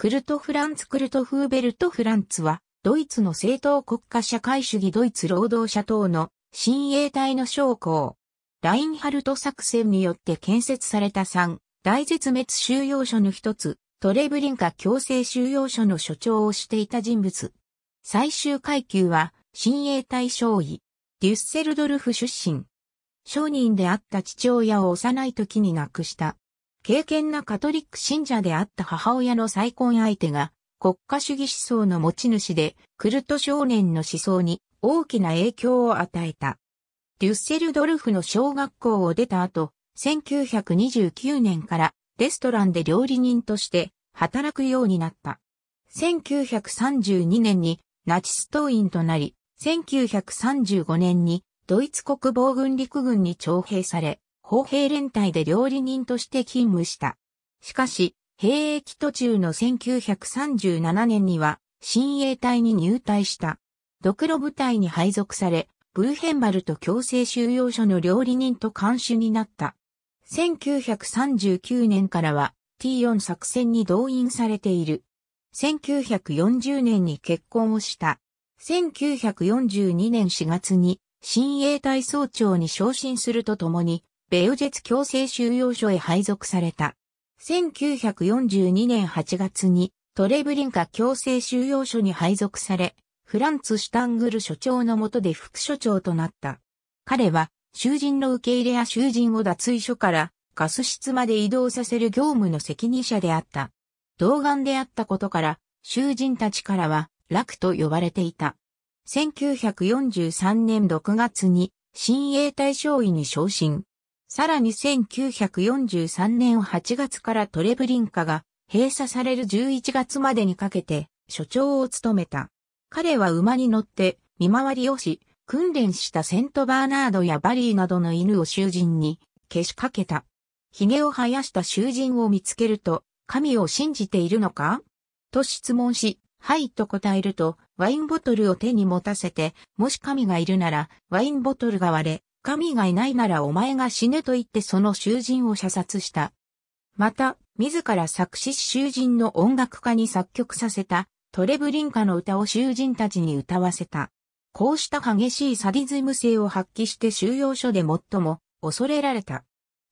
クルト・フランツ・クルト・フーベルト・フランツは、ドイツの政党国家社会主義ドイツ労働者党の親衛隊の将校。ラインハルト作戦によって建設された3大絶滅収容所の一つ、トレブリンカ強制収容所の所長をしていた人物。最終階級は、親衛隊将尉、デュッセルドルフ出身。商人であった父親を幼い時に亡くした。敬虔なカトリック信者であった母親の再婚相手が国家主義思想の持ち主でクルト少年の思想に大きな影響を与えた。デュッセルドルフの小学校を出た後、1929年からレストランで料理人として働くようになった。1932年にナチス党員となり、1935年にドイツ国防軍陸軍に徴兵され、砲兵連隊で料理人として勤務した。しかし、兵役途中の1937年には、新衛隊に入隊した。ドクロ部隊に配属され、ブーヘンバルト強制収容所の料理人と監視になった。1939年からは T4 作戦に動員されている。1940年に結婚をした。1942年4月に新衛隊総長に昇進するとともにベオジェツ強制収容所へ配属された。1942年8月にトレブリンカ強制収容所に配属され、フランツ・シュタングル所長の下で副所長となった。彼は囚人の受け入れや囚人を脱衣所からガス室まで移動させる業務の責任者であった。童顔であったことから、囚人たちからは楽と呼ばれていた。1943年6月に、新衛隊将尉に昇進。さらに1943年8月からトレブリンカが閉鎖される11月までにかけて所長を務めた。彼は馬に乗って見回りをし、訓練したセントバーナードやバリーなどの犬を囚人に消しかけた。髭を生やした囚人を見つけると、神を信じているのかと質問し、はいと答えると、ワインボトルを手に持たせて、もし神がいるなら、ワインボトルが割れ、神がいないならお前が死ねと言ってその囚人を射殺した。また、自ら作詞し囚人の音楽家に作曲させた、トレブリンカの歌を囚人たちに歌わせた。こうした激しいサディズム性を発揮して収容所で最も恐れられた。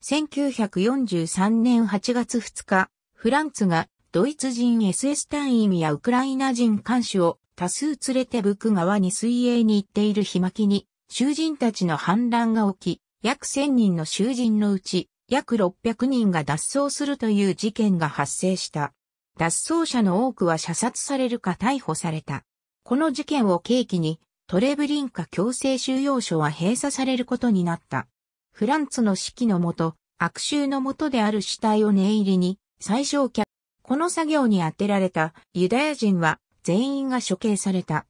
1943年8月2日、フランツがドイツ人 SS 隊員やウクライナ人看守を多数連れてブク川に水泳に行っている日巻きに囚人たちの反乱が起き、約1000人の囚人のうち、約600人が脱走するという事件が発生した。脱走者の多くは射殺されるか逮捕された。この事件を契機に、トレブリンカ強制収容所は閉鎖されることになった。フランツの指揮のもと、悪臭のもとである死体を念入りに、最小客。この作業に当てられたユダヤ人は全員が処刑された。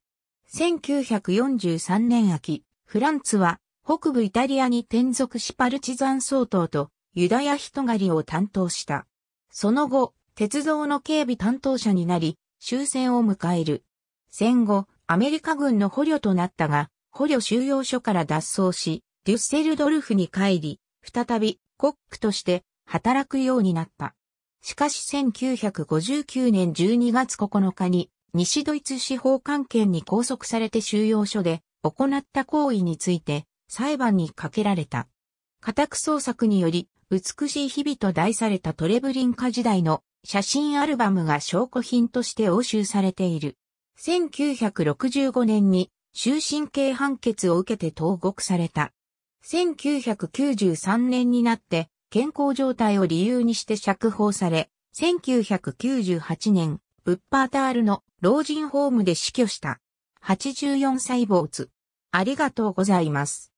1943年秋、フランツは北部イタリアに転属しパルチザン総統とユダヤ人狩りを担当した。その後、鉄道の警備担当者になり、終戦を迎える。戦後、アメリカ軍の捕虜となったが、捕虜収容所から脱走し、デュッセルドルフに帰り、再びコックとして働くようになった。しかし1959年12月9日に西ドイツ司法官権に拘束されて収容所で行った行為について裁判にかけられた。家宅捜索により、美しい日々と題されたトレブリンカ時代の写真アルバムが証拠品として押収されている。1965年に終身刑判決を受けて投獄された。1993年になって健康状態を理由にして釈放され、1998年、ウッパータールの老人ホームで死去した。84歳坊主。ありがとうございます。